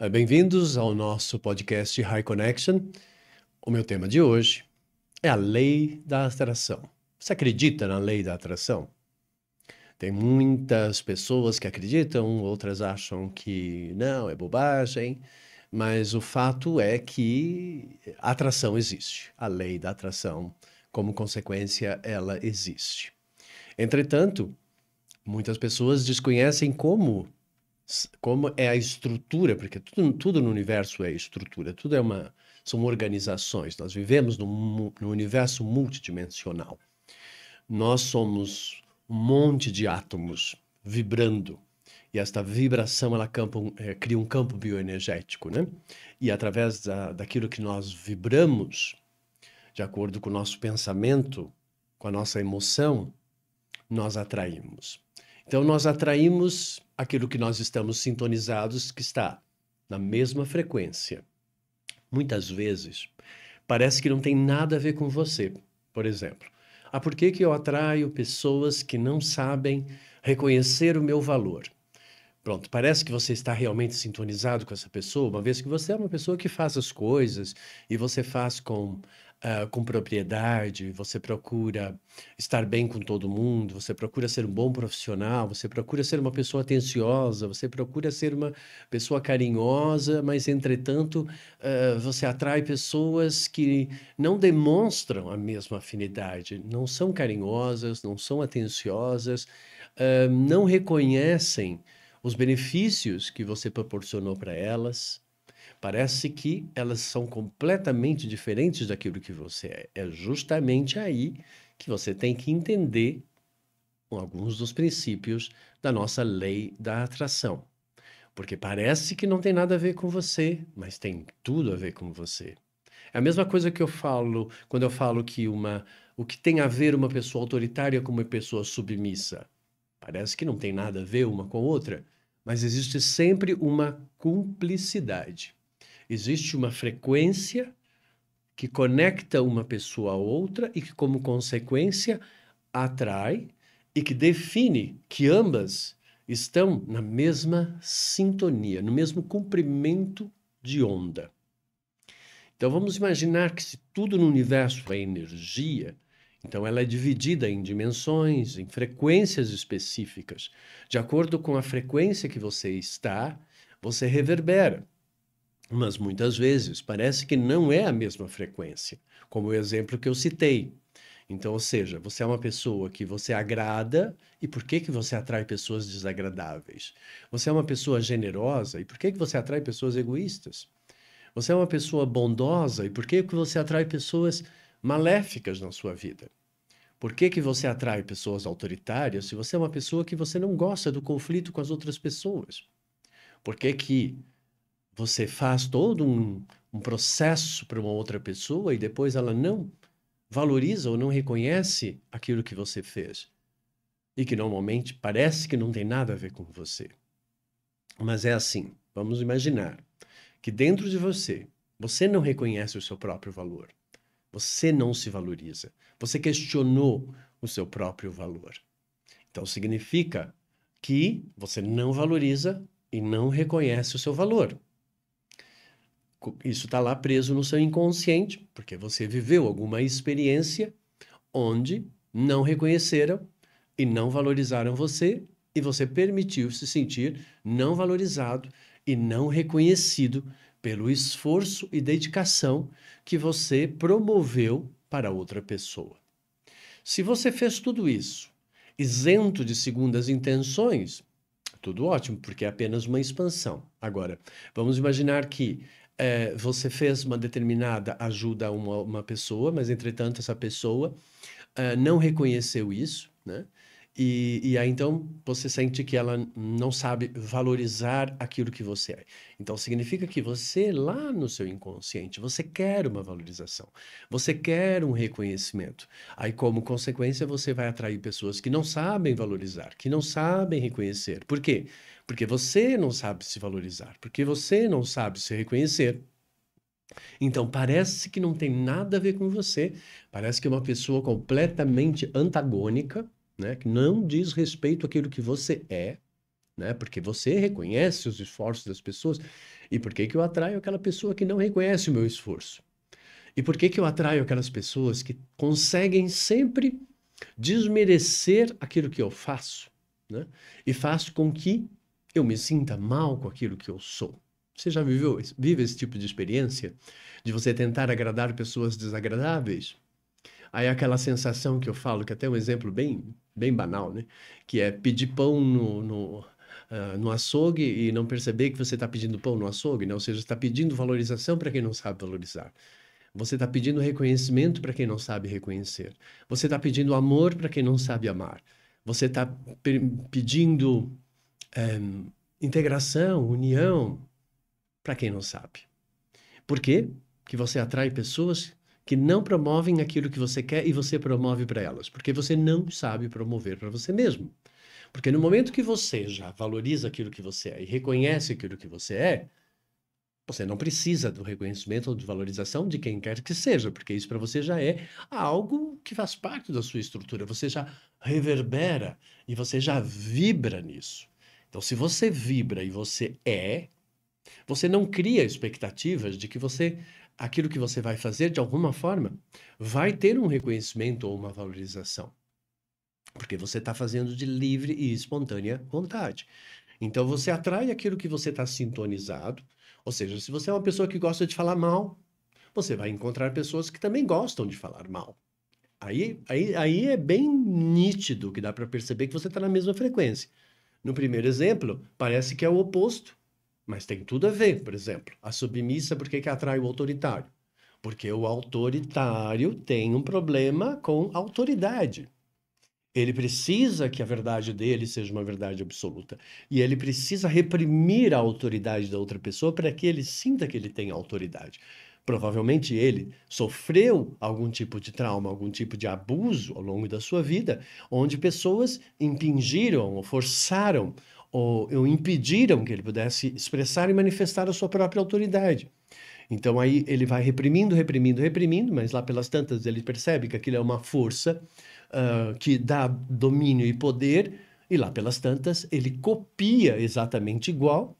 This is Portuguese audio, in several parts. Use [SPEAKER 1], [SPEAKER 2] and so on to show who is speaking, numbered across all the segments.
[SPEAKER 1] Eh, bem-vindos ao nosso podcast High Connection. O meu tema de hoje é a lei da atração. Você acredita na lei da atração? Tem muitas pessoas que acreditam, outras acham que não, é bobagem, mas o fato é que a atração existe. A lei da atração, como consequência, ela existe. Entretanto, muitas pessoas desconhecem como como é a estrutura, porque tudo, tudo no universo é estrutura, tudo é uma são organizações. Nós vivemos num, num universo multidimensional. Nós somos um monte de átomos vibrando e esta vibração ela campo, é, cria um campo bioenergético, né? E através da, daquilo que nós vibramos, de acordo com o nosso pensamento, com a nossa emoção, nós atraímos. Então, nós atraímos aquilo que nós estamos sintonizados, que está na mesma frequência. Muitas vezes, parece que não tem nada a ver com você, por exemplo. Ah, por que, que eu atraio pessoas que não sabem reconhecer o meu valor? Pronto, parece que você está realmente sintonizado com essa pessoa, uma vez que você é uma pessoa que faz as coisas e você faz com uh, com propriedade, você procura estar bem com todo mundo, você procura ser um bom profissional, você procura ser uma pessoa atenciosa, você procura ser uma pessoa carinhosa, mas entretanto uh, você atrai pessoas que não demonstram a mesma afinidade, não são carinhosas, não são atenciosas, uh, não reconhecem os benefícios que você proporcionou para elas. Parece que elas são completamente diferentes daquilo que você é. É justamente aí que você tem que entender alguns dos princípios da nossa lei da atração. Porque parece que não tem nada a ver com você, mas tem tudo a ver com você. É a mesma coisa que eu falo quando eu falo que uma, o que tem a ver uma pessoa autoritária com uma pessoa submissa. Parece que não tem nada a ver uma com a outra, mas existe sempre uma cumplicidade. Existe uma frequência que conecta uma pessoa a outra e que, como consequência, atrai e que define que ambas estão na mesma sintonia, no mesmo comprimento de onda. Então vamos imaginar que se tudo no universo é energia, então ela é dividida em dimensões, em frequências específicas. De acordo com a frequência que você está, você reverbera. Mas muitas vezes parece que não é a mesma frequência, como o exemplo que eu citei. Então, ou seja, você é uma pessoa que você agrada, e por que, que você atrai pessoas desagradáveis? Você é uma pessoa generosa, e por que, que você atrai pessoas egoístas? Você é uma pessoa bondosa, e por que, que você atrai pessoas maléficas na sua vida? Por que, que você atrai pessoas autoritárias se você é uma pessoa que você não gosta do conflito com as outras pessoas? Por que, que você faz todo um, um processo para uma outra pessoa e depois ela não valoriza ou não reconhece aquilo que você fez e que normalmente parece que não tem nada a ver com você. Mas é assim, vamos imaginar que dentro de você, você não reconhece o seu próprio valor. Você não se valoriza. Você questionou o seu próprio valor. Então significa que você não valoriza e não reconhece o seu valor. Isso está lá preso no seu inconsciente, porque você viveu alguma experiência onde não reconheceram e não valorizaram você, e você permitiu se sentir não valorizado e não reconhecido pelo esforço e dedicação que você promoveu para outra pessoa. Se você fez tudo isso isento de segundas intenções, tudo ótimo, porque é apenas uma expansão. Agora, vamos imaginar que é, você fez uma determinada ajuda a uma, uma pessoa, mas entretanto essa pessoa é, não reconheceu isso, né? E, e, aí então você sente que ela não sabe valorizar aquilo que você é. Então significa que você lá no seu inconsciente, você quer uma valorização, você quer um reconhecimento. Aí como consequência você vai atrair pessoas que não sabem valorizar, que não sabem reconhecer. Por quê? Porque você não sabe se valorizar, porque você não sabe se reconhecer. Então, parece que não tem nada a ver com você. Parece que é uma pessoa completamente antagônica, né? que não diz respeito àquilo que você é, né? porque você reconhece os esforços das pessoas. E por que, que eu atraio aquela pessoa que não reconhece o meu esforço? E por que, que eu atraio aquelas pessoas que conseguem sempre desmerecer aquilo que eu faço? Né? E faço com que eu me sinta mal com aquilo que eu sou. Você já viveu, vive esse tipo de experiência de você tentar agradar pessoas desagradáveis? Aí é aquela sensação que eu falo, que é até é um exemplo bem, bem banal, né? Que é pedir pão no, no, uh, no açougue e não perceber que você está pedindo pão no açougue, né? Ou seja, está pedindo valorização para quem não sabe valorizar. Você está pedindo reconhecimento para quem não sabe reconhecer. Você está pedindo amor para quem não sabe amar. Você está pedindo eh, integração, união, para quem não sabe. Por quê? Que você atrai pessoas que não promovem aquilo que você quer e você promove para elas, porque você não sabe promover para você mesmo. Porque no momento que você já valoriza aquilo que você é e reconhece aquilo que você é, você não precisa do reconhecimento ou de valorização de quem quer que seja, porque isso para você já é algo que faz parte da sua estrutura. Você já reverbera e você já vibra nisso. Então, se você vibra e você é, você não cria expectativas de que você aquilo que você vai fazer de alguma forma vai ter um reconhecimento ou uma valorização, porque você está fazendo de livre e espontânea vontade. Então você atrai aquilo que você está sintonizado. Ou seja, se você é uma pessoa que gosta de falar mal, você vai encontrar pessoas que também gostam de falar mal. Aí, aí, aí é bem nítido que dá para perceber que você está na mesma frequência. No primeiro exemplo, parece que é o oposto, mas tem tudo a ver, por exemplo. A submissa, por que, que atrai o autoritário? Porque o autoritário tem um problema com autoridade. Ele precisa que a verdade dele seja uma verdade absoluta. E ele precisa reprimir a autoridade da outra pessoa para que ele sinta que ele tem autoridade. Provavelmente ele sofreu algum tipo de trauma, algum tipo de abuso ao longo da sua vida, onde pessoas impingiram ou forçaram ou, impediram que ele pudesse expressar e manifestar a sua própria autoridade. Então aí ele vai reprimindo, reprimindo, reprimindo, mas lá pelas tantas ele percebe que aquilo é uma força uh, que dá domínio e poder, e lá pelas tantas ele copia exatamente igual.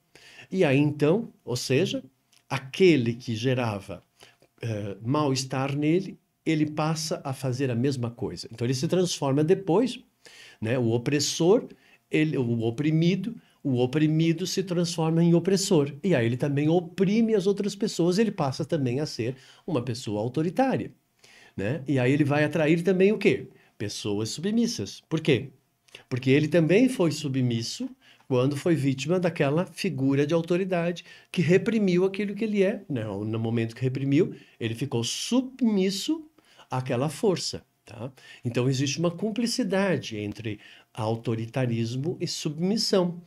[SPEAKER 1] E aí então, ou seja, aquele que gerava eh, mal-estar nele, ele passa a fazer a mesma coisa. Então ele se transforma depois, né? O opressor, ele, o oprimido, o oprimido se transforma em opressor. E aí ele também oprime as outras pessoas, ele passa também a ser uma pessoa autoritária, né? E aí ele vai atrair também o quê? Pessoas submissas. Por quê? Porque ele também foi submisso quando foi vítima daquela figura de autoridade que reprimiu aquilo que ele é. Não, no momento que reprimiu, ele ficou submisso àquela força. Tá? Então, existe uma cumplicidade entre autoritarismo e submissão.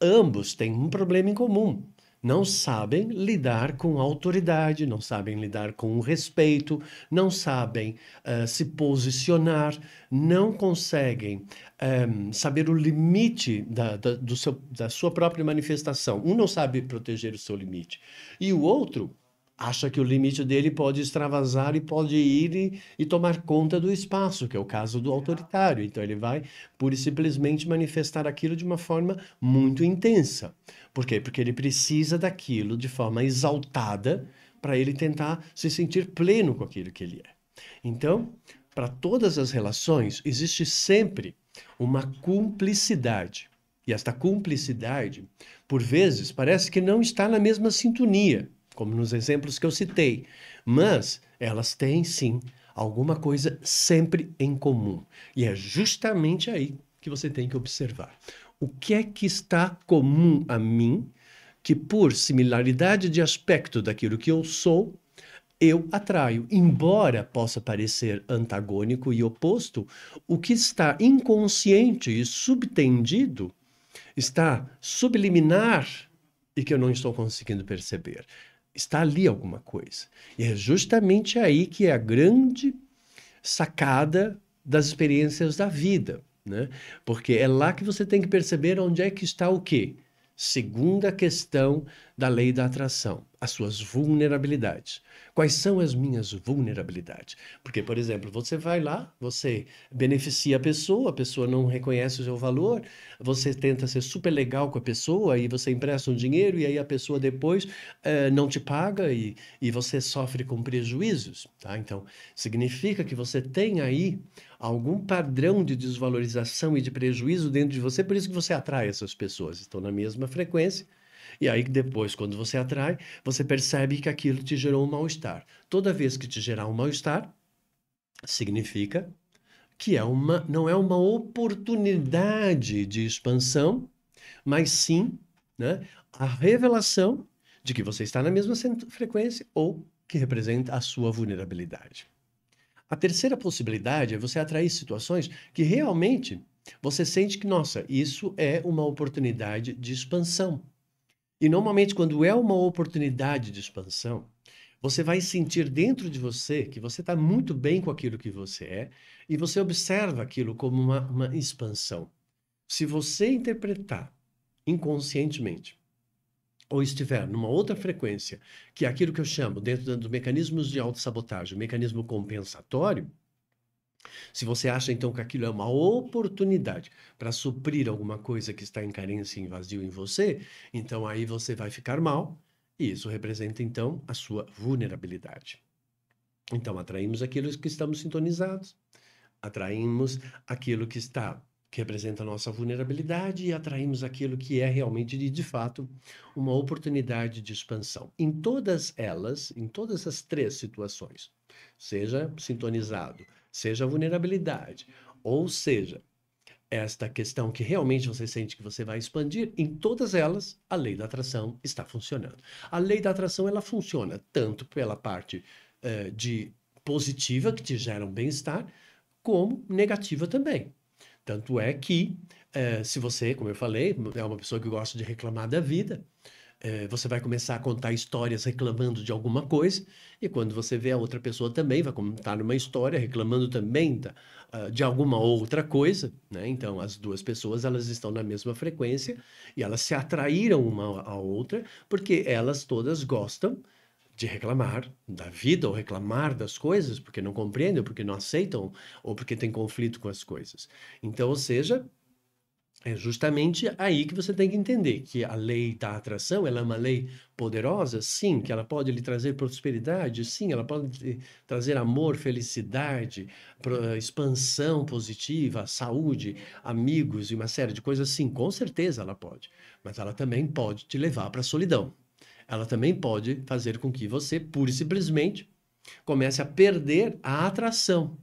[SPEAKER 1] Ambos têm um problema em comum não sabem lidar com autoridade, não sabem lidar com o respeito, não sabem uh, se posicionar, não conseguem um, eh, saber o limite da, da, seu, da sua própria manifestação. Um não sabe proteger o seu limite, e o outro acha que o limite dele pode extravasar e pode ir e, e, tomar conta do espaço, que é o caso do autoritário. Então ele vai pura e simplesmente manifestar aquilo de uma forma muito intensa. Por quê? Porque ele precisa daquilo de forma exaltada para ele tentar se sentir pleno com aquilo que ele é. Então, para todas as relações existe sempre uma cumplicidade. E esta cumplicidade, por vezes, parece que não está na mesma sintonia como nos exemplos que eu citei. Mas elas têm sim alguma coisa sempre em comum. E é justamente aí que você tem que observar. O que é que está comum a mim que, por similaridade de aspecto daquilo que eu sou, eu atraio, embora possa parecer antagônico e oposto, o que está inconsciente e subtendido está subliminar e que eu não estou conseguindo perceber está ali alguma coisa. E é justamente aí que é a grande sacada das experiências da vida, né? Porque é lá que você tem que perceber onde é que está o quê? Segunda questão da lei da atração as suas vulnerabilidades. Quais são as minhas vulnerabilidades? Porque, por exemplo, você vai lá, você beneficia a pessoa, a pessoa não reconhece o seu valor, você tenta ser super legal com a pessoa e você empresta um dinheiro e aí a pessoa depois eh, não te paga e, e você sofre com prejuízos. Tá? Então, significa que você tem aí algum padrão de desvalorização e de prejuízo dentro de você, por isso que você atrai essas pessoas, estão na mesma frequência e aí depois, quando você atrai, você percebe que aquilo te gerou um mal-estar. Toda vez que te gerar um mal-estar, significa que é uma, não é uma oportunidade de expansão, mas sim né, a revelação de que você está na mesma frequência ou que representa a sua vulnerabilidade. A terceira possibilidade é você atrair situações que realmente você sente que, nossa, isso é uma oportunidade de expansão. E normalmente, quando é uma oportunidade de expansão, você vai sentir dentro de você que você está muito bem com aquilo que você é e você observa aquilo como uma, uma expansão. Se você interpretar inconscientemente ou estiver numa outra frequência, que é aquilo que eu chamo dentro dos mecanismos de autossabotagem, o mecanismo compensatório, se você acha então que aquilo é uma oportunidade para suprir alguma coisa que está em carência, em vazio em você, então aí você vai ficar mal, e isso representa então a sua vulnerabilidade. Então atraímos aquilo que estamos sintonizados, atraímos aquilo que está que representa a nossa vulnerabilidade e atraímos aquilo que é realmente de, de fato uma oportunidade de expansão. Em todas elas, em todas as três situações, seja sintonizado seja a vulnerabilidade, ou seja, esta questão que realmente você sente que você vai expandir, em todas elas, a lei da atração está funcionando. A lei da atração ela funciona tanto pela parte uh, de positiva, que te gera um bem-estar, como negativa também. Tanto é que, uh, se você, como eu falei, é uma pessoa que gosta de reclamar da vida, uh, é, você vai começar a contar histórias reclamando de alguma coisa, e quando você vê a outra pessoa também vai contar uma história reclamando também da, uh, de alguma outra coisa, né? Então, as duas pessoas, elas estão na mesma frequência e elas se atraíram uma à outra porque elas todas gostam de reclamar da vida ou reclamar das coisas porque não compreendem, ou porque não aceitam ou porque tem conflito com as coisas. Então, ou seja, é justamente aí que você tem que entender que a lei da atração, ela é uma lei poderosa, sim, que ela pode lhe trazer prosperidade, sim, ela pode trazer amor, felicidade, expansão positiva, saúde, amigos e uma série de coisas, sim, com certeza ela pode. Mas ela também pode te levar para a solidão. Ela também pode fazer com que você, pura e simplesmente, comece a perder a atração,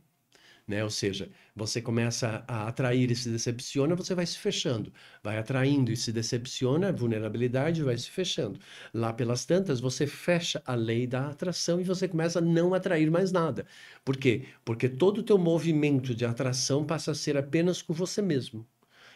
[SPEAKER 1] né? Ou seja, você começa a atrair e se decepciona, você vai se fechando. Vai atraindo e se decepciona, vulnerabilidade vai se fechando. Lá pelas tantas, você fecha a lei da atração e você começa a não atrair mais nada. Por quê? Porque todo o teu movimento de atração passa a ser apenas com você mesmo.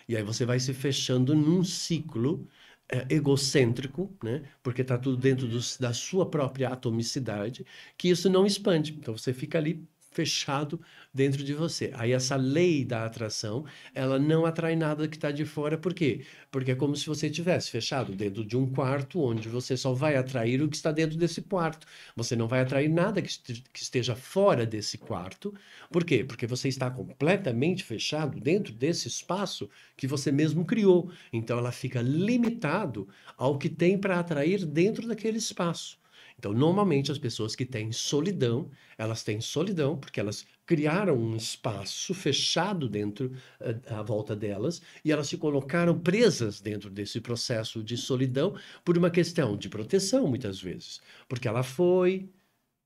[SPEAKER 1] E aí você vai se fechando num ciclo é, egocêntrico, né? porque está tudo dentro da sua própria atomicidade, que isso não expande. Então você fica ali fechado dentro de você. Aí essa lei da atração, ela não atrai nada que está de fora, por quê? Porque é como se você tivesse fechado dentro de um quarto, onde você só vai atrair o que está dentro desse quarto. Você não vai atrair nada que, que esteja fora desse quarto. Por quê? Porque você está completamente fechado dentro desse espaço que você mesmo criou. Então ela fica limitado ao que tem para atrair dentro daquele espaço. Então, normalmente as pessoas que têm solidão, elas têm solidão porque elas criaram um espaço fechado dentro eh, à volta delas e elas se colocaram presas dentro desse processo de solidão por uma questão de proteção muitas vezes, porque ela foi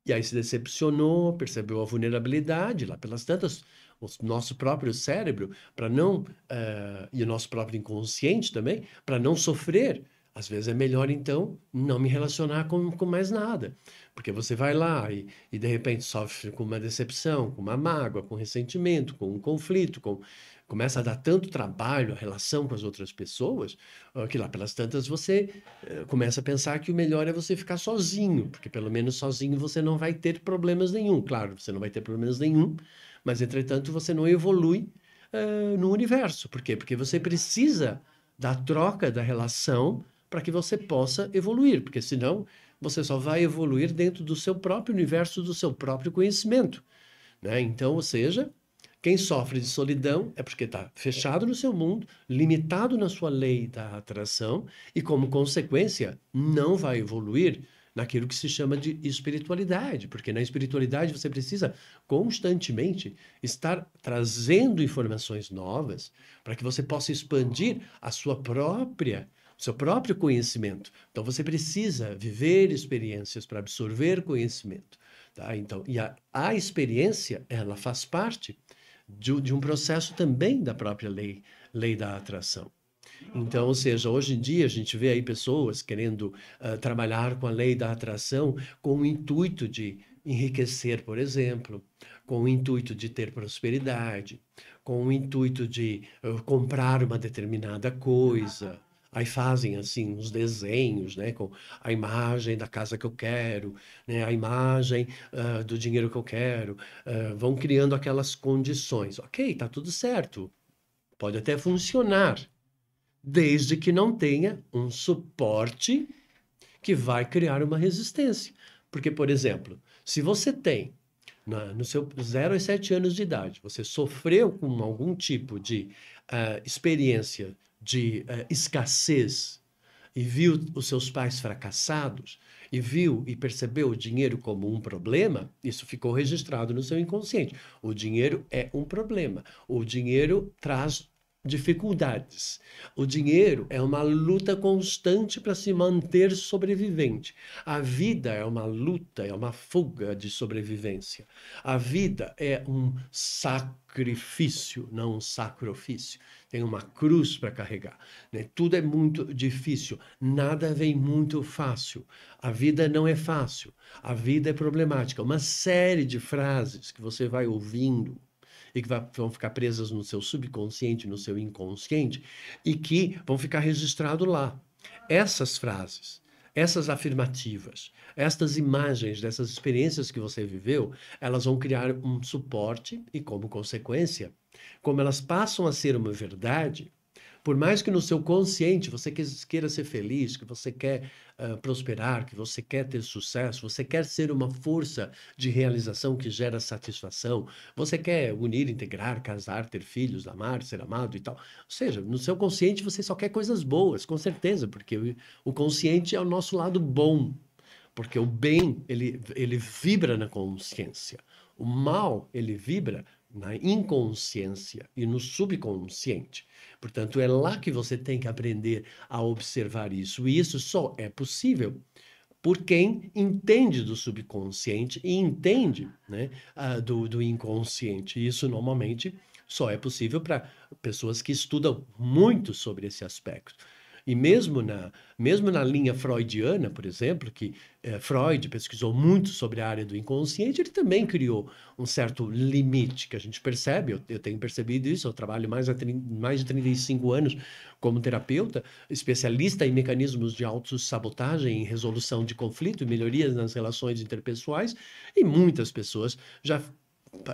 [SPEAKER 1] e aí se decepcionou, percebeu a vulnerabilidade lá pelas tantas o nosso próprio cérebro para não uh, e o nosso próprio inconsciente também para não sofrer às vezes é melhor, então, não me relacionar com, com mais nada. Porque você vai lá e, e, de repente, sofre com uma decepção, com uma mágoa, com ressentimento, com um conflito, com... começa a dar tanto trabalho a relação com as outras pessoas, que lá pelas tantas você eh, começa a pensar que o melhor é você ficar sozinho, porque pelo menos sozinho você não vai ter problemas nenhum. Claro, você não vai ter problemas nenhum, mas, entretanto, você não evolui eh, no universo. Por quê? Porque você precisa da troca da relação para que você possa evoluir, porque senão você só vai evoluir dentro do seu próprio universo, do seu próprio conhecimento. Né? Então, ou seja, quem sofre de solidão é porque está fechado no seu mundo, limitado na sua lei da atração e, como consequência, não vai evoluir naquilo que se chama de espiritualidade, porque na espiritualidade você precisa constantemente estar trazendo informações novas para que você possa expandir a sua própria seu próprio conhecimento. Então você precisa viver experiências para absorver conhecimento. Tá? Então, e a, a experiência, ela faz parte de, de um processo também da própria lei, lei da atração. Então, ou seja, hoje em dia a gente vê aí pessoas querendo uh, trabalhar com a lei da atração com o intuito de enriquecer, por exemplo, com o intuito de ter prosperidade, com o intuito de uh, comprar uma determinada coisa, Aí fazem assim uns desenhos, né, com a imagem da casa que eu quero, né, a imagem uh, do dinheiro que eu quero, uh, vão criando aquelas condições. Ok, tá tudo certo, pode até funcionar, desde que não tenha um suporte que vai criar uma resistência. Porque, por exemplo, se você tem na, no seu 0 a 7 anos de idade, você sofreu com algum tipo de uh, experiência de uh, escassez e viu os seus pais fracassados e viu e percebeu o dinheiro como um problema, isso ficou registrado no seu inconsciente. O dinheiro é um problema. O dinheiro traz dificuldades. O dinheiro é uma luta constante para se manter sobrevivente. A vida é uma luta, é uma fuga de sobrevivência. A vida é um sacrifício, não um sacrifício tem uma cruz para carregar. Né? Tudo é muito difícil, nada vem muito fácil. A vida não é fácil, a vida é problemática. Uma série de frases que você vai ouvindo e que vão ficar presas no seu subconsciente, no seu inconsciente e que vão ficar registrado lá. Essas frases essas afirmativas, estas imagens dessas experiências que você viveu, elas vão criar um suporte e, como consequência, como elas passam a ser uma verdade, por mais que no seu consciente você queira ser feliz, que você quer uh, prosperar, que você quer ter sucesso, você quer ser uma força de realização que gera satisfação, você quer unir, integrar, casar, ter filhos, amar, ser amado e tal. Ou seja, no seu consciente você só quer coisas boas, com certeza, porque o consciente é o nosso lado bom, porque o bem ele, ele vibra na consciência. O mal ele vibra na é? inconsciência e no subconsciente. Portanto, é lá que você tem que aprender a observar isso. E isso só é possível por quem entende do subconsciente e entende né, do, do inconsciente. Isso normalmente só é possível para pessoas que estudam muito sobre esse aspecto. E mesmo na, mesmo na linha freudiana, por exemplo, que eh, Freud pesquisou muito sobre a área do inconsciente, ele também criou um certo limite que a gente percebe. Eu, eu tenho percebido isso, eu trabalho mais, a mais de 35 anos como terapeuta, especialista em mecanismos de autossabotagem, em resolução de conflito e melhorias nas relações interpessoais, e muitas pessoas já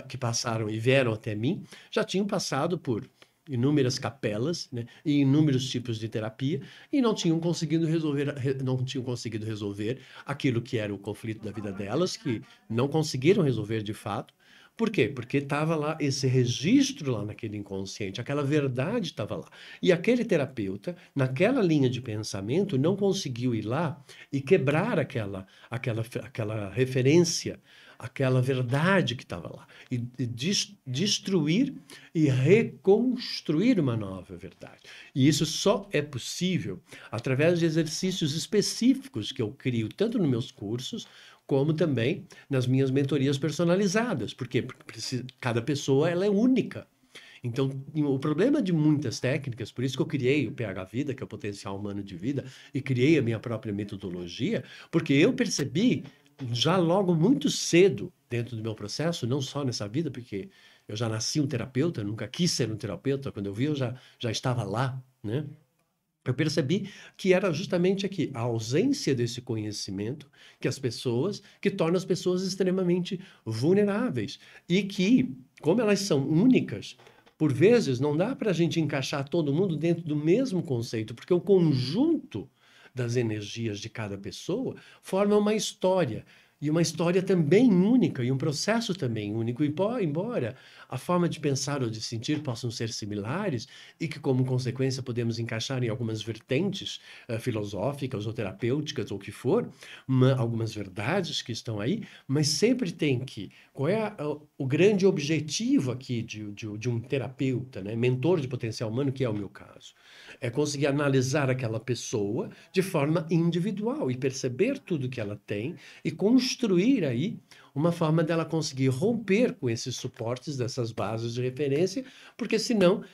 [SPEAKER 1] que passaram e vieram até mim já tinham passado por inúmeras capelas né, e inúmeros tipos de terapia e não tinham conseguido resolver não tinham conseguido resolver aquilo que era o conflito da vida delas que não conseguiram resolver de fato por quê? Porque estava lá esse registro lá naquele inconsciente, aquela verdade estava lá. E aquele terapeuta, naquela linha de pensamento, não conseguiu ir lá e quebrar aquela aquela aquela referência aquela verdade que estava lá e, des, destruir e reconstruir uma nova verdade. E isso só é possível através de exercícios específicos que eu crio tanto nos meus cursos como também nas minhas mentorias personalizadas, porque cada pessoa ela é única. Então, o problema de muitas técnicas, por isso que eu criei o PH Vida, que é o potencial humano de vida, e criei a minha própria metodologia, porque eu percebi já logo muito cedo dentro do meu processo, não só nessa vida, porque eu já nasci um terapeuta, nunca quis ser um terapeuta, quando eu vi eu já, já estava lá, né? Eu percebi que era justamente aqui, a ausência desse conhecimento que as pessoas, que torna as pessoas extremamente vulneráveis e que, como elas são únicas, por vezes não dá para a gente encaixar todo mundo dentro do mesmo conceito, porque o conjunto das energias de cada pessoa, forma uma história. E uma história também única, e um processo também único, embora a forma de pensar ou de sentir possam ser similares e que, como consequência, podemos encaixar em algumas vertentes uh, filosóficas ou terapêuticas ou o que for, uma, algumas verdades que estão aí, mas sempre tem que. Qual é a, o grande objetivo aqui de, de, de um terapeuta, né? mentor de potencial humano, que é o meu caso? É conseguir analisar aquela pessoa de forma individual e perceber tudo que ela tem e construir aí uma forma dela conseguir romper com esses suportes dessas bases de referência, porque senão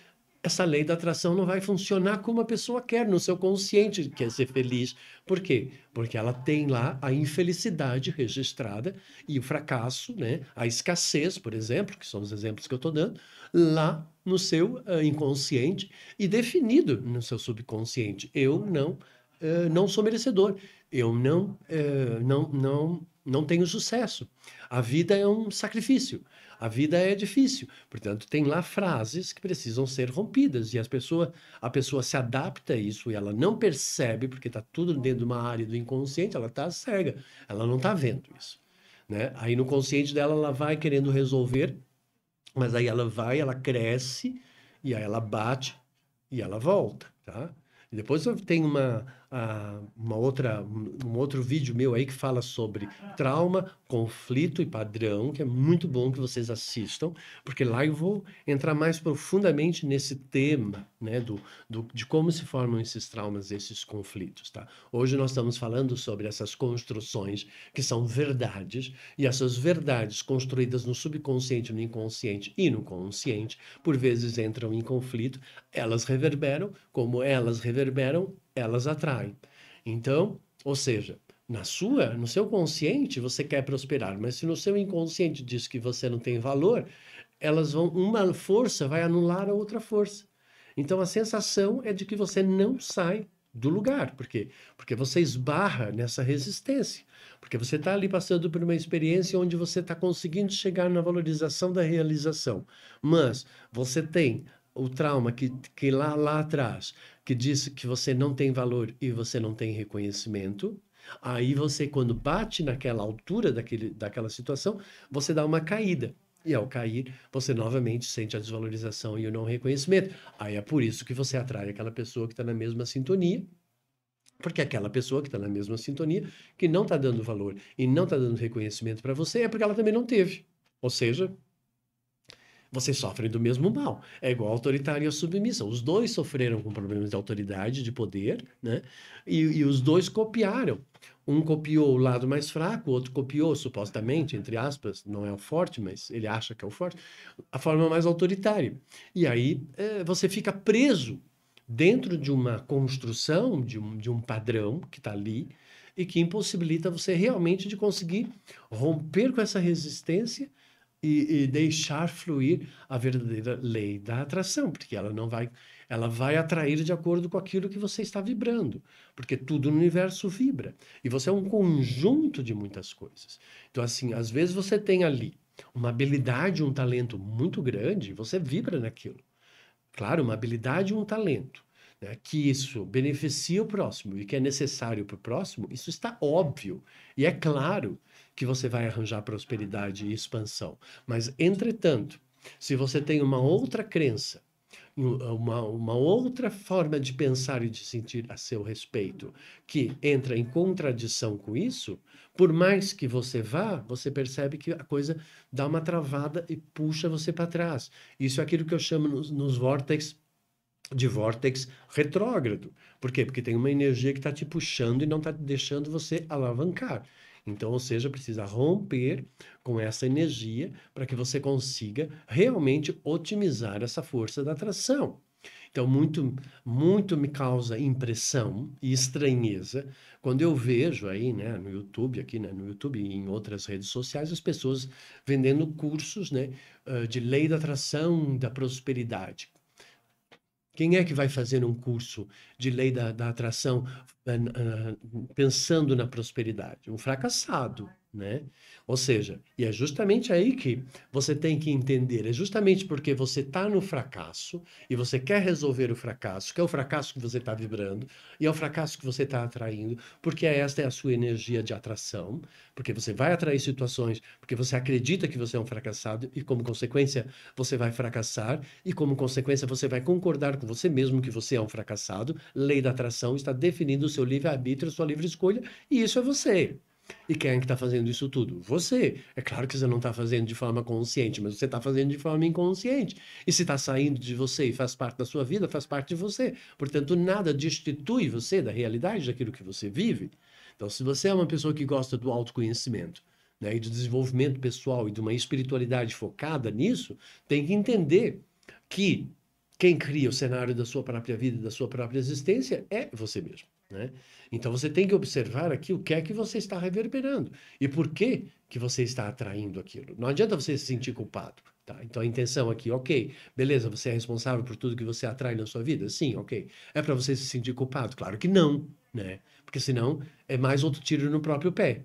[SPEAKER 1] essa lei da atração não vai funcionar como a pessoa quer, no seu consciente quer ser feliz. Por quê? Porque ela tem lá a infelicidade registrada e o fracasso, né? a escassez, por exemplo, que são os exemplos que eu estou dando, lá no seu uh, inconsciente e definido no seu subconsciente. Eu não, uh, não sou merecedor. Eu não, uh, não, não não tenho sucesso. A vida é um sacrifício. A vida é difícil. Portanto, tem lá frases que precisam ser rompidas e as pessoas a pessoa se adapta a isso e ela não percebe, porque está tudo dentro de uma área do inconsciente, ela está cega, ela não está vendo isso. Né? Aí no consciente dela, ela vai querendo resolver, mas aí ela vai, ela cresce, e aí ela bate e ela volta. Tá? E depois tem uma, ah, uma outra, um outro vídeo meu aí que fala sobre trauma, conflito e padrão, que é muito bom que vocês assistam, porque lá eu vou entrar mais profundamente nesse tema, né, do, do, de como se formam esses traumas, esses conflitos, tá? Hoje nós estamos falando sobre essas construções que são verdades, e essas verdades construídas no subconsciente, no inconsciente e no consciente, por vezes entram em conflito, elas reverberam, como elas reverberam, elas atraem. Então, ou seja, na sua, no seu consciente, você quer prosperar, mas se no seu inconsciente diz que você não tem valor, elas vão uma força vai anular a outra força. Então a sensação é de que você não sai do lugar, porque Porque você esbarra nessa resistência, porque você está ali passando por uma experiência onde você está conseguindo chegar na valorização da realização, mas você tem o trauma que, que lá, lá atrás, que disse que você não tem valor e você não tem reconhecimento, aí você, quando bate naquela altura daquele, daquela situação, você dá uma caída. E ao cair, você novamente sente a desvalorização e o não reconhecimento. Aí é por isso que você atrai aquela pessoa que está na mesma sintonia, porque é aquela pessoa que está na mesma sintonia, que não está dando valor e não está dando reconhecimento para você, é porque ela também não teve. Ou seja, vocês sofrem do mesmo mal. É igual autoritária e submissão. Os dois sofreram com problemas de autoridade, de poder, né? E, e os dois copiaram. Um copiou o lado mais fraco, o outro copiou, supostamente, entre aspas, não é o forte, mas ele acha que é o forte, a forma mais autoritária. E aí é, você fica preso dentro de uma construção, de um, de um padrão que está ali, e que impossibilita você realmente de conseguir romper com essa resistência e, e deixar fluir a verdadeira lei da atração, porque ela não vai ela vai atrair de acordo com aquilo que você está vibrando, porque tudo no universo vibra e você é um conjunto de muitas coisas. Então, assim, às vezes você tem ali uma habilidade, um talento muito grande, você vibra naquilo. Claro, uma habilidade, um talento. Né? Que isso beneficia o próximo e que é necessário para o próximo, isso está óbvio e é claro que você vai arranjar prosperidade e expansão. Mas, entretanto, se você tem uma outra crença, uma, uma outra forma de pensar e de sentir a seu respeito, que entra em contradição com isso, por mais que você vá, você percebe que a coisa dá uma travada e puxa você para trás. Isso é aquilo que eu chamo nos, nos vórtices de vórtex retrógrado. Por quê? Porque tem uma energia que está te puxando e não está deixando você alavancar. Então, ou seja, precisa romper com essa energia para que você consiga realmente otimizar essa força da atração. Então, muito, muito me causa impressão e estranheza quando eu vejo aí, né, no YouTube, aqui né, no YouTube e em outras redes sociais, as pessoas vendendo cursos, né, de lei da atração, da prosperidade. Quem é que vai fazer um curso de lei da, da atração eh, eh, pensando na prosperidade? Um fracassado. Né? Ou seja, e é justamente aí que você tem que entender, é justamente porque você está no fracasso e você quer resolver o fracasso, que é o fracasso que você está vibrando e é o fracasso que você está atraindo, porque esta é a sua energia de atração, porque você vai atrair situações, porque você acredita que você é um fracassado e como consequência você vai fracassar e como consequência você vai concordar com você mesmo que você é um fracassado. Lei da atração está definindo o seu livre arbítrio, a sua livre escolha e isso é você. E quem é que está fazendo isso tudo? Você. É claro que você não está fazendo de forma consciente, mas você está fazendo de forma inconsciente. E se está saindo de você e faz parte da sua vida, faz parte de você. Portanto, nada destitui você da realidade daquilo que você vive. Então, se você é uma pessoa que gosta do autoconhecimento, né, e do desenvolvimento pessoal e de uma espiritualidade focada nisso, tem que entender que quem cria o cenário da sua própria vida e da sua própria existência é você mesmo. Né? Então você tem que observar aqui o que é que você está reverberando e por que, que você está atraindo aquilo. Não adianta você se sentir culpado. Tá, então a intenção aqui, ok, beleza, você é responsável por tudo que você atrai na sua vida? Sim, ok. É para você se sentir culpado? Claro que não, né? Porque senão é mais outro tiro no próprio pé.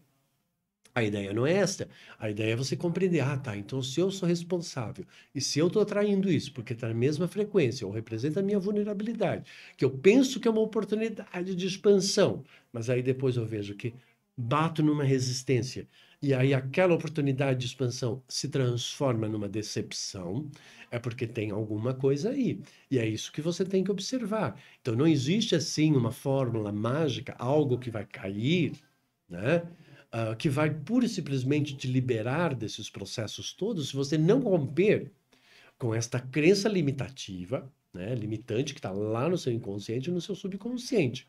[SPEAKER 1] A ideia não é esta. A ideia é você compreender, ah, tá, então se eu sou responsável e se eu estou atraindo isso porque está na mesma frequência ou representa a minha vulnerabilidade, que eu penso que é uma oportunidade de expansão, mas aí depois eu vejo que bato numa resistência e aí aquela oportunidade de expansão se transforma numa decepção, é porque tem alguma coisa aí. E é isso que você tem que observar. Então não existe assim uma fórmula mágica, algo que vai cair, né? uh, que vai pura e simplesmente te liberar desses processos todos se você não romper com esta crença limitativa, né, limitante, que está lá no seu inconsciente e no seu subconsciente.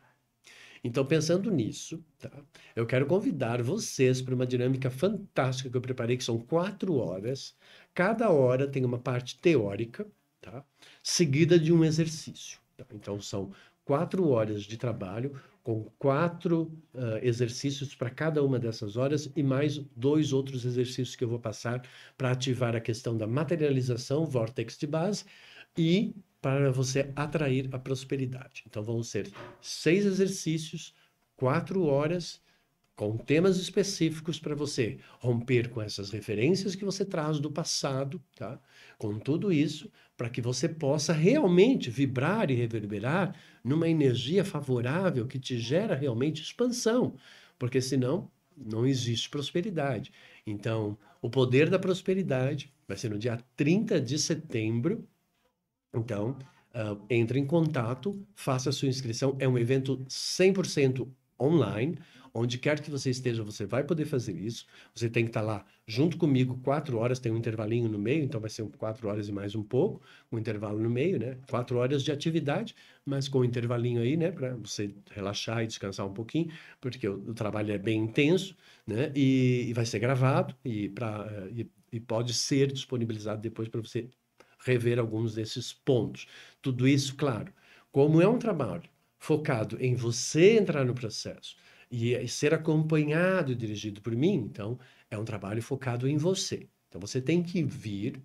[SPEAKER 1] Então, pensando nisso, tá? eu quero convidar vocês para uma dinâmica fantástica que eu preparei, que são quatro horas. Cada hora tem uma parte teórica, tá? seguida de um exercício. Tá? Então, são quatro horas de trabalho com quatro uh, exercícios para cada uma dessas horas e mais dois outros exercícios que eu vou passar para ativar a questão da materialização, vortex de base, e para você atrair a prosperidade. Então vão ser seis exercícios, quatro horas com temas específicos para você romper com essas referências que você traz do passado, tá? Com tudo isso, para que você possa realmente vibrar e reverberar numa energia favorável que te gera realmente expansão, porque senão não existe prosperidade. Então, o poder da prosperidade vai ser no dia 30 de setembro. Então, uh, entre em contato, faça a sua inscrição. É um evento 100% online. Onde quer que você esteja, você vai poder fazer isso. Você tem que estar tá lá junto comigo quatro horas, tem um intervalinho no meio, então vai ser quatro horas e mais um pouco, um intervalo no meio, né? Quatro horas de atividade, mas com um intervalinho aí, né? Para você relaxar e descansar um pouquinho, porque o, o trabalho é bem intenso, né? E, e vai ser gravado e, pra, eh, e, e pode ser disponibilizado depois para você rever alguns desses pontos. Tudo isso, claro, como é um trabalho focado em você entrar no processo e eh, ser acompanhado e dirigido por mim, então é um trabalho focado em você. Então você tem que vir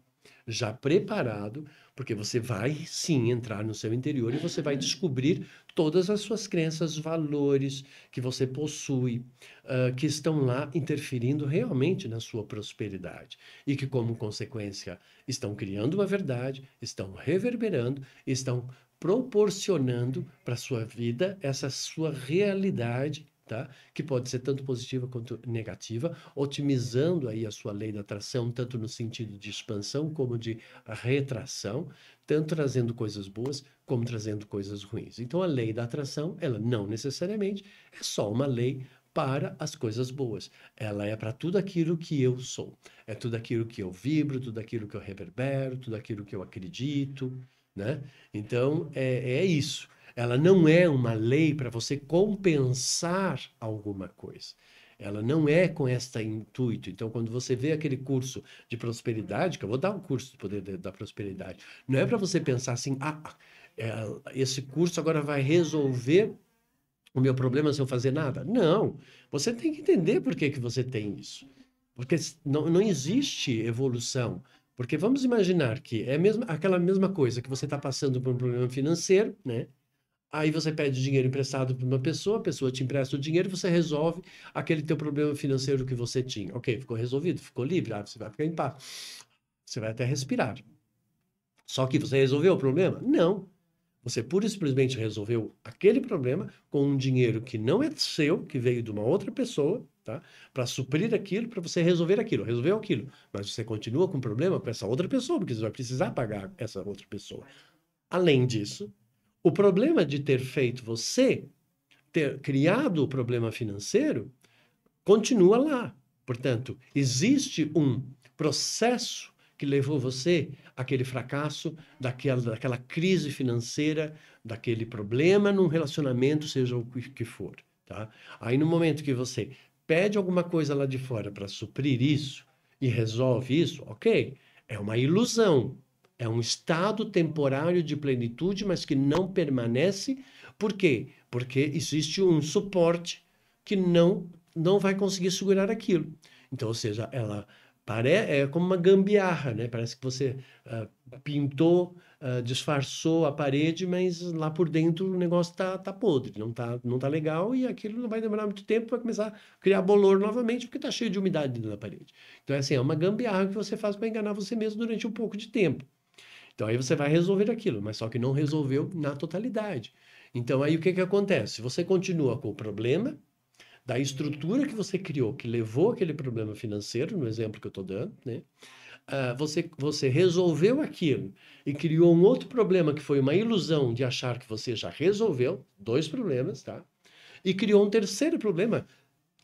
[SPEAKER 1] já preparado, porque você vai sim entrar no seu interior e você vai descobrir todas as suas crenças, valores que você possui, uh, que estão lá interferindo realmente na sua prosperidade e que, como consequência, estão criando uma verdade, estão reverberando, estão proporcionando para sua vida essa sua realidade, tá? Que pode ser tanto positiva quanto negativa, otimizando aí a sua lei da atração, tanto no sentido de expansão como de retração, tanto trazendo coisas boas como trazendo coisas ruins. Então a lei da atração, ela não necessariamente é só uma lei para as coisas boas. Ela é para tudo aquilo que eu sou. É tudo aquilo que eu vibro, tudo aquilo que eu reverbero, tudo aquilo que eu acredito. Né? Então, é, é isso. Ela não é uma lei para você compensar alguma coisa. Ela não é com esta intuito. Então, quando você vê aquele curso de prosperidade, que eu vou dar um curso de poder da prosperidade, não é para você pensar assim, ah, ah, é, esse curso agora vai resolver o meu problema se eu fazer nada. Não. Você tem que entender por que, que você tem isso. Porque não, não existe evolução porque vamos imaginar que é mesmo, aquela mesma coisa que você está passando por um problema financeiro, né? Aí você pede dinheiro emprestado para uma pessoa, a pessoa te empresta o dinheiro, você resolve aquele teu problema financeiro que você tinha. Ok, ficou resolvido, ficou livre, ah, você vai ficar em paz. Você vai até respirar. Só que você resolveu o problema? Não. Você pura e simplesmente resolveu aquele problema com um dinheiro que não é seu, que veio de uma outra pessoa, tá? Para suprir aquilo, para você resolver aquilo, resolveu aquilo. Mas você continua com o problema com essa outra pessoa, porque você vai precisar pagar essa outra pessoa. Além disso, o problema de ter feito você ter criado o problema financeiro continua lá. Portanto, existe um processo que levou você àquele fracasso, daquela, daquela crise financeira, daquele problema num relacionamento, seja o que for. Tá? Aí, no momento que você pede alguma coisa lá de fora para suprir isso e resolve isso, ok, é uma ilusão. É um estado temporário de plenitude, mas que não permanece. Por quê? Porque existe um suporte que não, não vai conseguir segurar aquilo. Então, ou seja, ela Pare é como uma gambiarra, né? Parece que você uh, pintou, uh, disfarçou a parede, mas lá por dentro o negócio tá, tá podre, não tá, não tá legal e aquilo não vai demorar muito tempo para começar a criar bolor novamente porque tá cheio de umidade na parede. Então é assim, é uma gambiarra que você faz para enganar você mesmo durante um pouco de tempo. Então aí você vai resolver aquilo, mas só que não resolveu na totalidade. Então aí o que que acontece? Você continua com o problema, da estrutura que você criou, que levou aquele problema financeiro, no exemplo que eu estou dando, né? Uh, você, você resolveu aquilo e criou um outro problema que foi uma ilusão de achar que você já resolveu, dois problemas, tá? E criou um terceiro problema,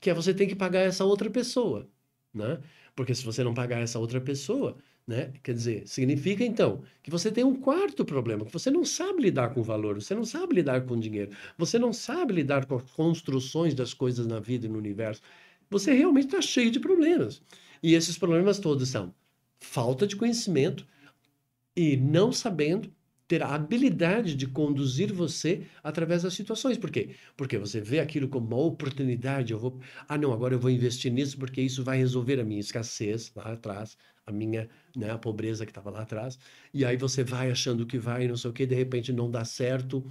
[SPEAKER 1] que é você tem que pagar essa outra pessoa, né? Porque se você não pagar essa outra pessoa, né? Quer dizer, significa então que você tem um quarto problema, que você não sabe lidar com valor, você não sabe lidar com dinheiro, você não sabe lidar com as construções das coisas na vida e no universo. Você realmente está cheio de problemas. E esses problemas todos são falta de conhecimento e não sabendo ter a habilidade de conduzir você através das situações. Por quê? Porque você vê aquilo como uma oportunidade. Eu vou, ah, não, agora eu vou investir nisso porque isso vai resolver a minha escassez lá atrás, a minha né, a pobreza que estava lá atrás. E aí você vai achando que vai, não sei o quê, de repente não dá certo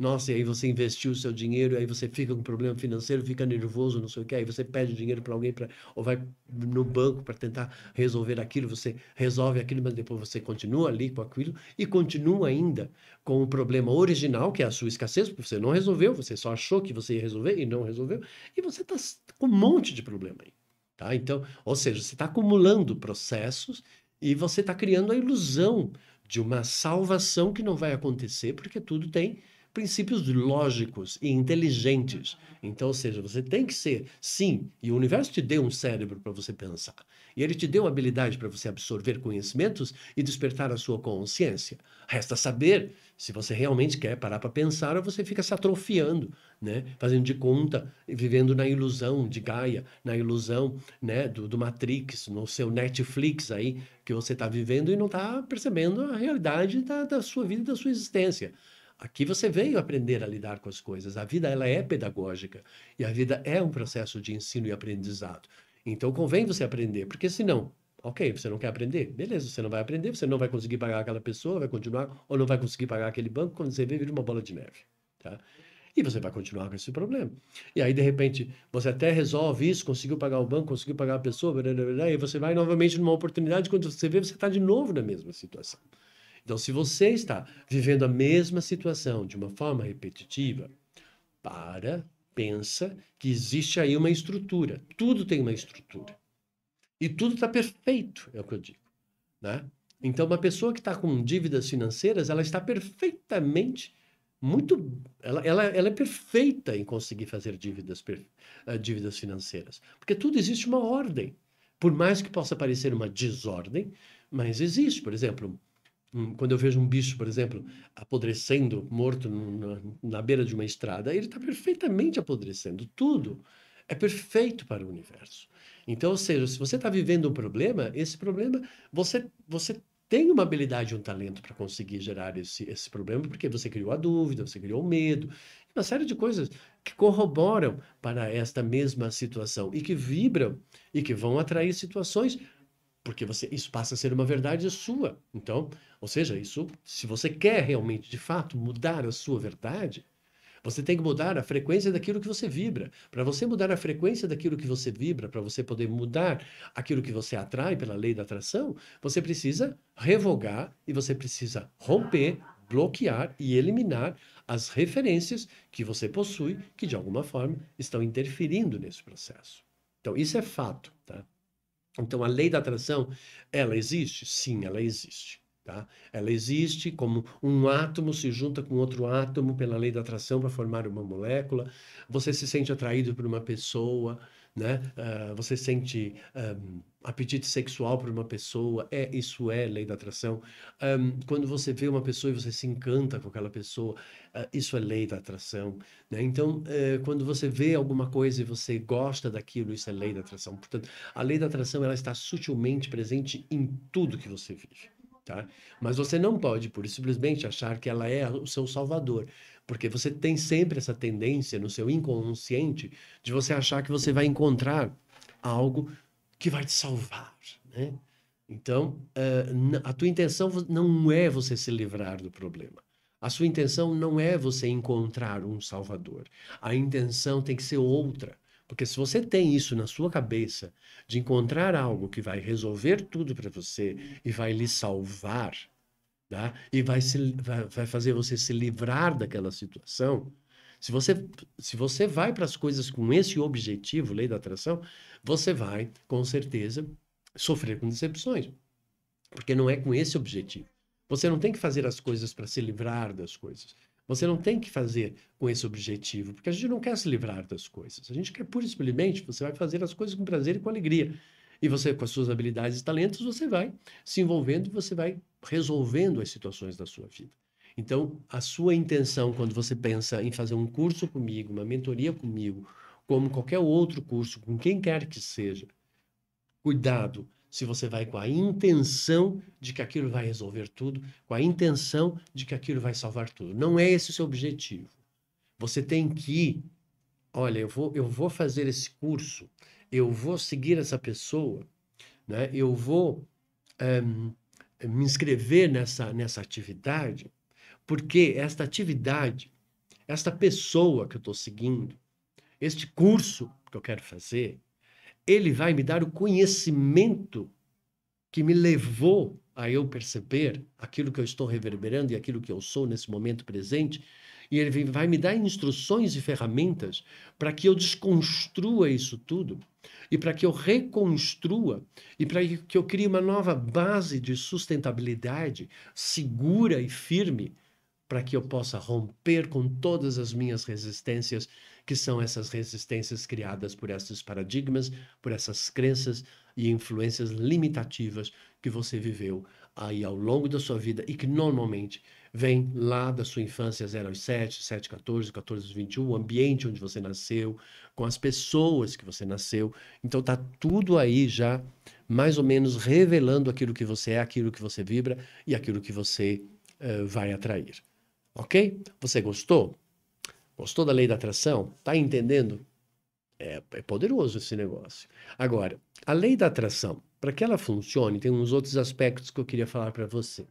[SPEAKER 1] nossa, e aí você investiu o seu dinheiro, aí você fica com problema financeiro, fica nervoso, não sei o que, aí você pede dinheiro para alguém, pra, ou vai no banco para tentar resolver aquilo, você resolve aquilo, mas depois você continua ali com aquilo e continua ainda com o problema original, que é a sua escassez, porque você não resolveu, você só achou que você ia resolver e não resolveu, e você está com um monte de problema aí. Tá? Então, ou seja, você está acumulando processos e você está criando a ilusão de uma salvação que não vai acontecer, porque tudo tem princípios lógicos e inteligentes. Então, ou seja, você tem que ser, sim, e o universo te deu um cérebro para você pensar. E ele te deu habilidade para você absorver conhecimentos e despertar a sua consciência. Resta saber se você realmente quer parar para pensar ou você fica se atrofiando, né? fazendo de conta, vivendo na ilusão de Gaia, na ilusão né? do, do Matrix, no seu Netflix aí que você está vivendo e não está percebendo a realidade da, da sua vida, da sua existência. Aqui você veio aprender a lidar com as coisas. A vida ela é pedagógica e a vida é um processo de ensino e aprendizado. Então convém você aprender, porque senão, ok, você não quer aprender, beleza, você não vai aprender, você não vai conseguir pagar aquela pessoa, vai continuar ou não vai conseguir pagar aquele banco quando você vira uma bola de neve, tá? E você vai continuar com esse problema. E aí, de repente, você até resolve isso, conseguiu pagar o banco, conseguiu pagar a pessoa, blá, blá, blá, e você vai novamente numa oportunidade, quando você vê, você está de novo na mesma situação. Então, se você está vivendo a mesma situação de uma forma repetitiva, para, pensa que existe aí uma estrutura. Tudo tem uma estrutura. E tudo está perfeito, é o que eu digo. Né? Então, uma pessoa que está com dívidas financeiras, ela está perfeitamente, muito. Ela, ela, ela é perfeita em conseguir fazer dívidas, per, eh, dívidas financeiras. Porque tudo existe uma ordem. Por mais que possa parecer uma desordem, mas existe. Por exemplo, quando eu vejo um bicho, por exemplo, apodrecendo, morto na, na beira de uma estrada, ele está perfeitamente apodrecendo. Tudo é perfeito para o universo. Então, ou seja, se você está vivendo um problema, esse problema, você, você tem uma habilidade, um talento para conseguir gerar esse, esse problema, porque você criou a dúvida, você criou o medo, uma série de coisas que corroboram para esta mesma situação e que vibram e que vão atrair situações porque você, isso passa a ser uma verdade sua. Então, ou seja, isso, se você quer realmente, de fato, mudar a sua verdade, você tem que mudar a frequência daquilo que você vibra. Para você mudar a frequência daquilo que você vibra, para você poder mudar aquilo que você atrai pela lei da atração, você precisa revogar e você precisa romper, bloquear e eliminar as referências que você possui que de alguma forma estão interferindo nesse processo. Então, isso é fato. Então, a lei da atração, ela existe? Sim, ela existe. Tá? Ela existe como um átomo se junta com outro átomo pela lei da atração para formar uma molécula. Você se sente atraído por uma pessoa, né? Uh, você sente um, ah, apetite sexual por uma pessoa, é isso é lei da atração. Um, ah, quando você vê uma pessoa e você se encanta com aquela pessoa, uh, isso é lei da atração. Né? Então, uh, quando você vê alguma coisa e você gosta daquilo, isso é lei da atração. Portanto, a lei da atração ela está sutilmente presente em tudo que você vive. Tá? Mas você não pode, por simplesmente, achar que ela é o seu salvador. Porque você tem sempre essa tendência no seu inconsciente de você achar que você vai encontrar algo que vai te salvar, né? Então, a tua intenção não é você se livrar do problema. A sua intenção não é você encontrar um salvador. A intenção tem que ser outra. Porque se você tem isso na sua cabeça, de encontrar algo que vai resolver tudo para você e vai lhe salvar, Tá? E vai, se, vai, vai fazer você se livrar daquela situação. Se você, se você vai para as coisas com esse objetivo, lei da atração, você vai, com certeza, sofrer com decepções. Porque não é com esse objetivo. Você não tem que fazer as coisas para se livrar das coisas. Você não tem que fazer com esse objetivo, porque a gente não quer se livrar das coisas. A gente quer pura e simplesmente, você vai fazer as coisas com prazer e com alegria. E você, com as suas habilidades e talentos, você vai se envolvendo e você vai resolvendo as situações da sua vida. Então, a sua intenção, quando você pensa em fazer um curso comigo, uma mentoria comigo, como qualquer outro curso, com quem quer que seja, cuidado se você vai com a intenção de que aquilo vai resolver tudo, com a intenção de que aquilo vai salvar tudo. Não é esse o seu objetivo. Você tem que, olha, eu vou, eu vou fazer esse curso eu vou seguir essa pessoa, né? eu vou é, me inscrever nessa, nessa atividade, porque esta atividade, esta pessoa que eu estou seguindo, este curso que eu quero fazer, ele vai me dar o conhecimento que me levou a eu perceber aquilo que eu estou reverberando e aquilo que eu sou nesse momento presente, e ele vai me dar instruções e ferramentas para que eu desconstrua isso tudo e para que eu reconstrua e para que eu crie uma nova base de sustentabilidade segura e firme para que eu possa romper com todas as minhas resistências, que são essas resistências criadas por esses paradigmas, por essas crenças e influências limitativas que você viveu aí ao longo da sua vida e que normalmente vem lá da sua infância 0 aos 7, 7, 14, 14 aos 21, o ambiente onde você nasceu, com as pessoas que você nasceu. Então tá tudo aí já mais ou menos revelando aquilo que você é, aquilo que você vibra e aquilo que você uh, vai atrair. Ok? Você gostou? Gostou da lei da atração? Tá entendendo? É, é poderoso esse negócio. Agora, a lei da atração, para que ela funcione, tem uns outros aspectos que eu queria falar para você.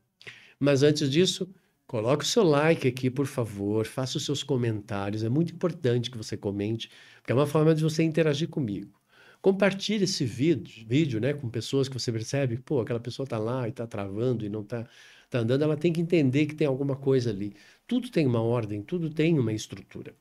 [SPEAKER 1] Mas antes disso, Coloque o seu like aqui, por favor, faça os seus comentários. É muito importante que você comente, porque é uma forma de você interagir comigo. Compartilhe esse vídeo, vídeo né, com pessoas que você percebe, pô, aquela pessoa está lá e está travando e não está tá andando, ela tem que entender que tem alguma coisa ali. Tudo tem uma ordem, tudo tem uma estrutura.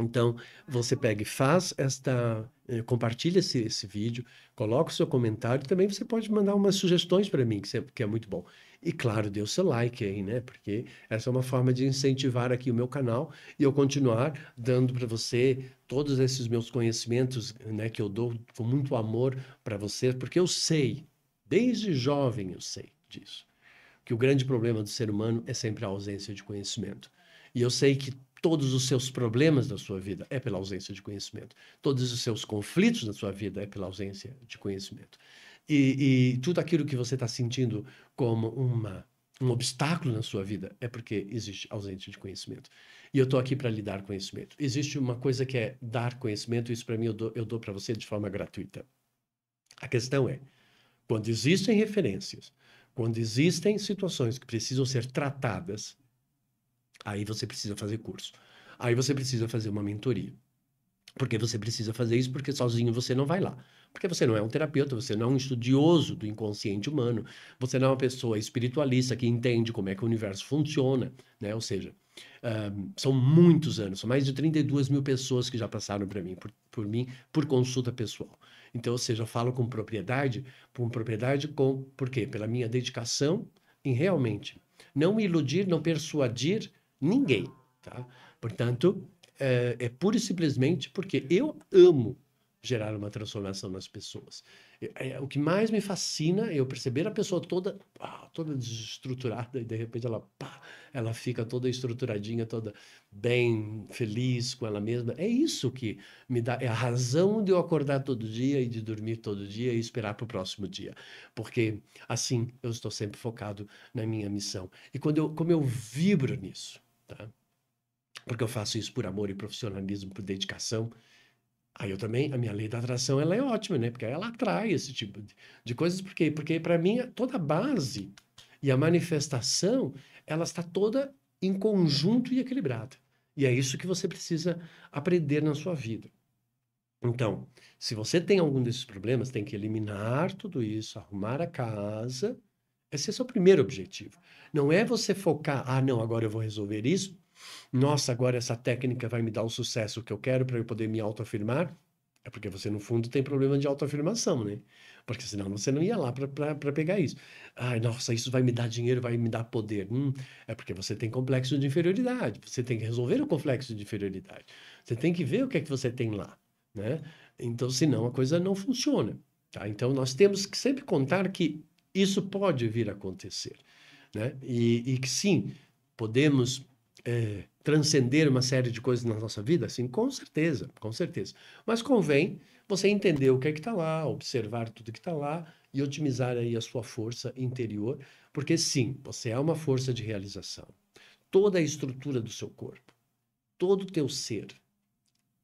[SPEAKER 1] Então, você pega e faz esta. Eh, compartilha esse, esse vídeo, coloca o seu comentário. Também você pode mandar umas sugestões para mim, que, que é muito bom. E claro, dê o seu like aí, né? Porque essa é uma forma de incentivar aqui o meu canal e eu continuar dando para você todos esses meus conhecimentos, né, que eu dou com muito amor para você, porque eu sei, desde jovem eu sei disso, que o grande problema do ser humano é sempre a ausência de conhecimento. E eu sei que todos os seus problemas da sua vida é pela ausência de conhecimento. Todos os seus conflitos da sua vida é pela ausência de conhecimento e, e tudo aquilo que você está sentindo como uma, um obstáculo na sua vida é porque existe ausência de conhecimento. E eu estou aqui para lhe dar conhecimento. Existe uma coisa que é dar conhecimento, isso para mim eu dou, eu dou para você de forma gratuita. A questão é, quando existem referências, quando existem situações que precisam ser tratadas, aí você precisa fazer curso. Aí você precisa fazer uma mentoria. Porque você precisa fazer isso porque sozinho você não vai lá. Porque você não é um terapeuta, você não é um estudioso do inconsciente humano, você não é uma pessoa espiritualista que entende como é que o universo funciona, né? Ou seja, são muitos anos, são mais de 32 mil pessoas que já passaram para mim, por, por mim, por consulta pessoal. Então, ou seja, eu falo com propriedade, com propriedade com, por quê? Pela minha dedicação em realmente não iludir, não persuadir ninguém, tá? Portanto, é, é pura e simplesmente porque eu amo gerar uma transformação nas pessoas. É, o que mais me fascina é eu perceber a pessoa toda, toda desestruturada e de repente ela, pá, ela fica toda estruturadinha, toda bem, feliz com ela mesma. É isso que me dá, é a razão de eu acordar todo dia e de dormir todo dia e esperar para o próximo dia, porque assim eu estou sempre focado na minha missão. E quando eu, como eu vibro nisso, tá? Porque eu faço isso por amor e profissionalismo, por dedicação Aí eu também, a minha lei da atração, ela é ótima, né? Porque ela atrai esse tipo de, de coisas. Por quê? Porque para mim toda a base e a manifestação, ela está toda em conjunto e equilibrada. E é isso que você precisa aprender na sua vida. Então, se você tem algum desses problemas, tem que eliminar tudo isso, arrumar a casa. Esse é o seu primeiro objetivo. Não é você focar, ah, não, agora eu vou resolver isso, nossa, agora essa técnica vai me dar o sucesso que eu quero para eu poder me autoafirmar. É porque você, no fundo, tem problema de autoafirmação, né? Porque senão você não ia lá para pegar isso. Ai, nossa, isso vai me dar dinheiro, vai me dar poder. Hum, é porque você tem complexo de inferioridade. Você tem que resolver o complexo de inferioridade. Você tem que ver o que é que você tem lá, né? Então, senão a coisa não funciona. Tá? Então, nós temos que sempre contar que isso pode vir a acontecer, né? E, e que sim, podemos é, transcender uma série de coisas na nossa vida? Sim, com certeza, com certeza. Mas convém você entender o que é que está lá, observar tudo que está lá e otimizar aí a sua força interior, porque sim, você é uma força de realização. Toda a estrutura do seu corpo, todo o teu ser,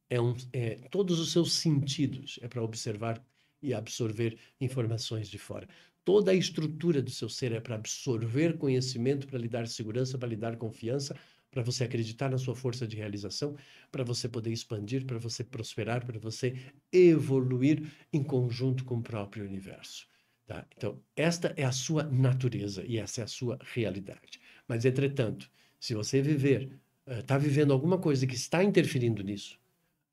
[SPEAKER 1] é um, é, todos os seus sentidos é para observar e absorver informações de fora. Toda a estrutura do seu ser é para absorver conhecimento, para lhe dar segurança, para lhe dar confiança, para você acreditar na sua força de realização, para você poder expandir, para você prosperar, para você evoluir em conjunto com o próprio universo. Tá? Então, esta é a sua natureza e essa é a sua realidade. Mas, entretanto, se você viver, está eh, vivendo alguma coisa que está interferindo nisso,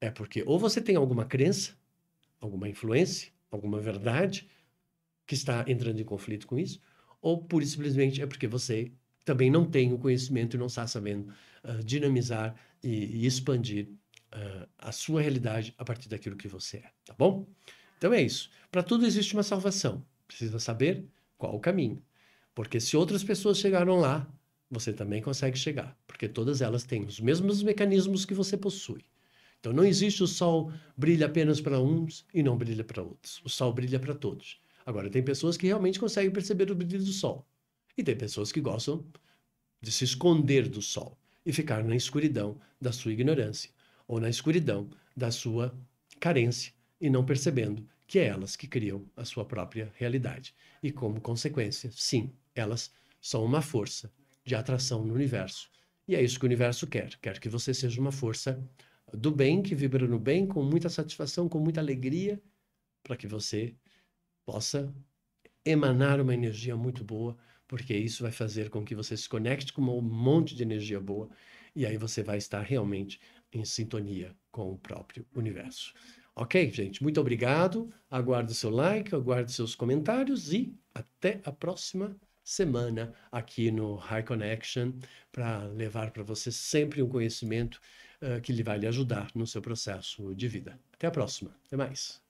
[SPEAKER 1] é porque ou você tem alguma crença, alguma influência, alguma verdade que está entrando em conflito com isso, ou pura e simplesmente é porque você também não tem o conhecimento e não está sabendo uh, dinamizar e, e expandir uh, a sua realidade a partir daquilo que você é, tá bom? Então é isso. Para tudo existe uma salvação. Precisa saber qual o caminho. Porque se outras pessoas chegaram lá, você também consegue chegar. Porque todas elas têm os mesmos mecanismos que você possui. Então não existe o sol brilha apenas para uns e não brilha para outros. O sol brilha para todos. Agora, tem pessoas que realmente conseguem perceber o brilho do sol. E tem pessoas que gostam de se esconder do sol e ficar na escuridão da sua ignorância ou na escuridão da sua carência e não percebendo que é elas que criam a sua própria realidade. E como consequência, sim, elas são uma força de atração no universo. E é isso que o universo quer: quer que você seja uma força do bem, que vibra no bem, com muita satisfação, com muita alegria, para que você possa emanar uma energia muito boa porque isso vai fazer com que você se conecte com um monte de energia boa e aí você vai estar realmente em sintonia com o próprio universo. Ok, gente? Muito obrigado. Aguardo seu like, aguardo seus comentários e até a próxima semana aqui no High Connection para levar para você sempre um conhecimento uh, que lhe vai lhe ajudar no seu processo de vida. Até a próxima. Até mais.